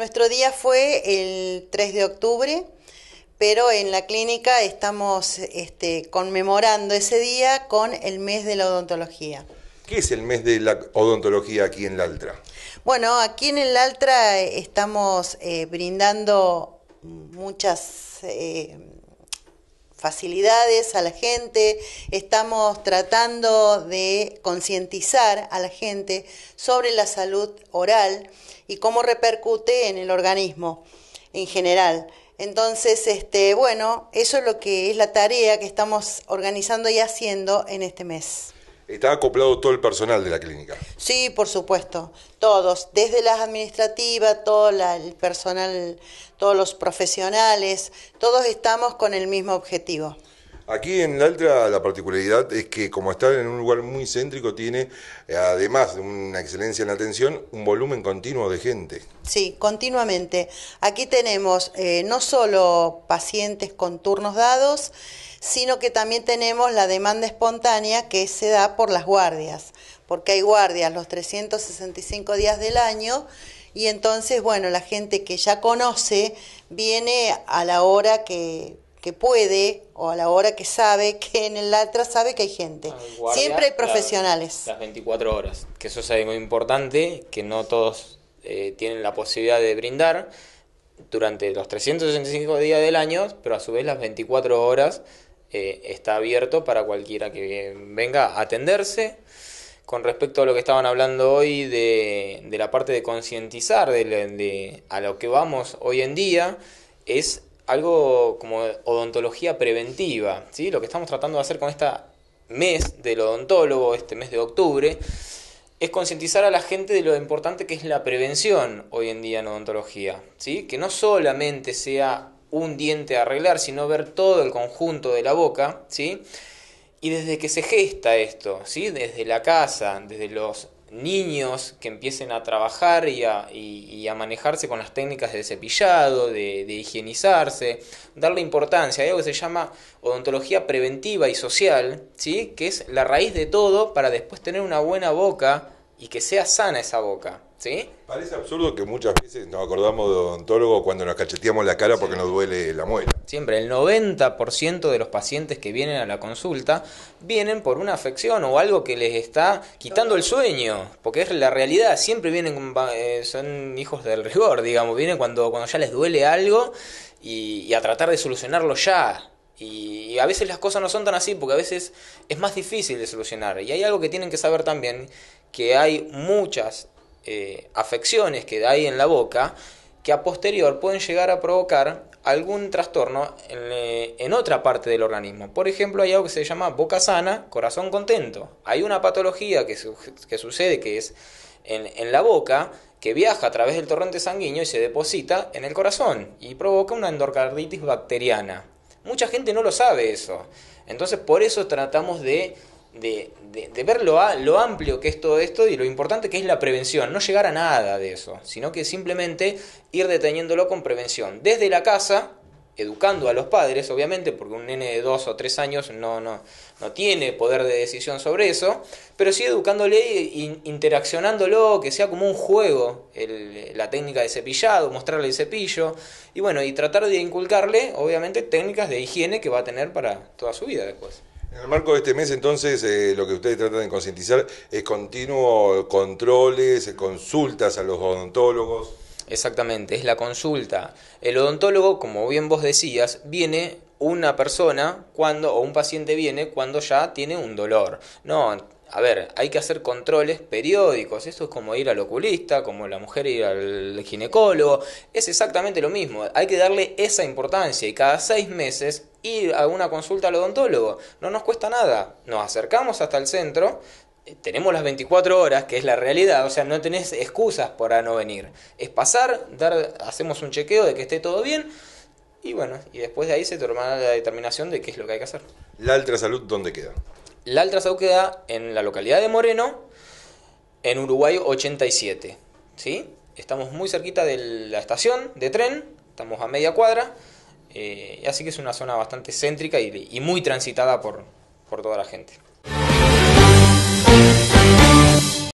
Nuestro día fue el 3 de octubre, pero en la clínica estamos este, conmemorando ese día con el mes de la odontología. ¿Qué es el mes de la odontología aquí en la ALTRA? Bueno, aquí en el Altra eh, estamos eh, brindando muchas eh, facilidades a la gente, estamos tratando de concientizar a la gente sobre la salud oral y cómo repercute en el organismo en general. Entonces, este, bueno, eso es lo que es la tarea que estamos organizando y haciendo en este mes. Está acoplado todo el personal de la clínica. Sí, por supuesto, todos, desde las administrativas, todo el personal, todos los profesionales, todos estamos con el mismo objetivo. Aquí en la Altra la particularidad es que como está en un lugar muy céntrico, tiene, eh, además de una excelencia en la atención, un volumen continuo de gente. Sí, continuamente. Aquí tenemos eh, no solo pacientes con turnos dados, sino que también tenemos la demanda espontánea que se da por las guardias, porque hay guardias los 365 días del año y entonces, bueno, la gente que ya conoce viene a la hora que que puede o a la hora que sabe que en el altra sabe que hay gente. Ah, Siempre hay profesionales. las 24 horas, que eso es algo importante, que no todos eh, tienen la posibilidad de brindar durante los 365 días del año, pero a su vez las 24 horas eh, está abierto para cualquiera que venga a atenderse. Con respecto a lo que estaban hablando hoy de, la parte de concientizar de, a lo que vamos hoy en día, es algo como odontología preventiva, ¿sí? Lo que estamos tratando de hacer con este mes del odontólogo, este mes de octubre, es concientizar a la gente de lo importante que es la prevención hoy en día en odontología, ¿sí? Que no solamente sea un diente a arreglar, sino ver todo el conjunto de la boca, ¿sí? Y desde que se gesta esto, ¿sí? Desde la casa, desde los niños que empiecen a trabajar y a, manejarse con las técnicas de cepillado, de, higienizarse, darle importancia. Hay algo que se llama odontología preventiva y social, ¿sí? que es la raíz de todo para después tener una buena boca y que sea sana esa boca. Parece absurdo que muchas veces nos acordamos de odontólogo cuando nos cacheteamos la cara porque nos duele la muela. Siempre, el 90% de los pacientes que vienen a la consulta vienen por una afección o algo que les está quitando el sueño, porque es la realidad, siempre vienen, eh, son hijos del rigor, digamos, vienen cuando, cuando ya les duele algo y, y a tratar de solucionarlo ya. Y a veces las cosas no son tan así, porque a veces es más difícil de solucionar. Y hay algo que tienen que saber también, que hay muchas eh, afecciones que hay en la boca que a posterior pueden llegar a provocar algún trastorno eh, en, otra parte del organismo. Por ejemplo, hay algo que se llama boca sana, corazón contento. Hay una patología que, que sucede que es en, la boca, que viaja a través del torrente sanguíneo y se deposita en el corazón y provoca una endocarditis bacteriana. Mucha gente no lo sabe eso. Entonces, por eso tratamos de de, de, ver lo, a, lo, amplio que es todo esto y lo importante que es la prevención, no llegar a nada de eso, sino que simplemente ir deteniéndolo con prevención, desde la casa, educando a los padres, obviamente, porque un nene de dos o tres años no, tiene poder de decisión sobre eso, pero sí educándole e interaccionándolo, que sea como un juego, la técnica de cepillado, mostrarle el cepillo, y bueno, y tratar de inculcarle, obviamente, técnicas de higiene que va a tener para toda su vida después. En el marco de este mes, entonces, eh, lo que ustedes tratan de concientizar es continuo controles, eh, consultas a los odontólogos. Exactamente, es la consulta. El odontólogo, como bien vos decías, viene una persona cuando o un paciente viene cuando ya tiene un dolor. No, a ver, hay que hacer controles periódicos. Esto es como ir al oculista, como la mujer ir al ginecólogo. Es exactamente lo mismo. Hay que darle esa importancia y cada seis meses ir a una consulta al odontólogo. No nos cuesta nada. Nos acercamos hasta el centro. Eh, tenemos las 24 horas, que es la realidad, o sea, no tenés excusas para no venir. Es pasar, dar, hacemos un chequeo de que esté todo bien y bueno, y después de ahí se tomará la determinación de qué es lo que hay que hacer. ¿La salud dónde queda? la Altra queda en la localidad de Moreno, en Uruguay 87. ¿sí? Estamos muy cerquita de la estación de tren, estamos a media cuadra, eh, así que es una zona bastante céntrica y, y muy transitada por, por toda la gente.